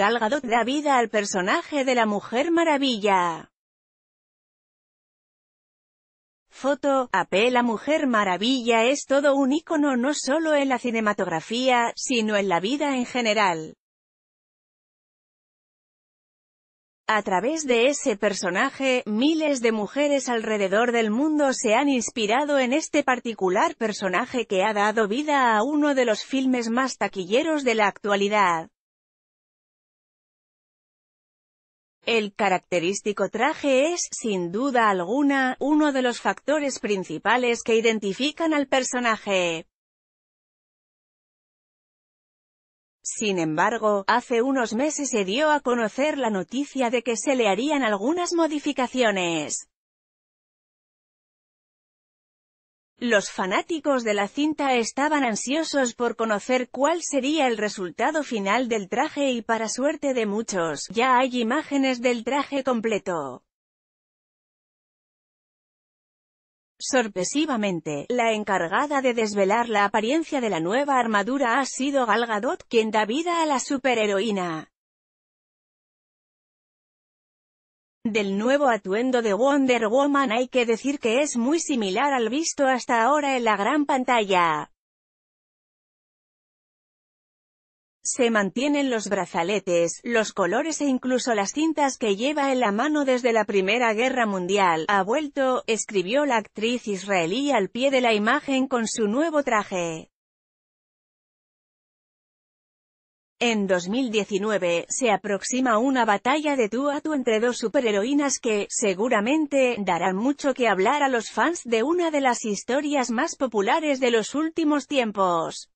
Gal da vida al personaje de la Mujer Maravilla. Foto, AP La Mujer Maravilla es todo un ícono no solo en la cinematografía, sino en la vida en general. A través de ese personaje, miles de mujeres alrededor del mundo se han inspirado en este particular personaje que ha dado vida a uno de los filmes más taquilleros de la actualidad. El característico traje es, sin duda alguna, uno de los factores principales que identifican al personaje. Sin embargo, hace unos meses se dio a conocer la noticia de que se le harían algunas modificaciones. Los fanáticos de la cinta estaban ansiosos por conocer cuál sería el resultado final del traje y para suerte de muchos, ya hay imágenes del traje completo. Sorpresivamente, la encargada de desvelar la apariencia de la nueva armadura ha sido Gal Gadot, quien da vida a la superheroína. Del nuevo atuendo de Wonder Woman hay que decir que es muy similar al visto hasta ahora en la gran pantalla. Se mantienen los brazaletes, los colores e incluso las cintas que lleva en la mano desde la Primera Guerra Mundial. Ha vuelto, escribió la actriz israelí al pie de la imagen con su nuevo traje. En 2019, se aproxima una batalla de tú a tú entre dos superheroínas que, seguramente, darán mucho que hablar a los fans de una de las historias más populares de los últimos tiempos.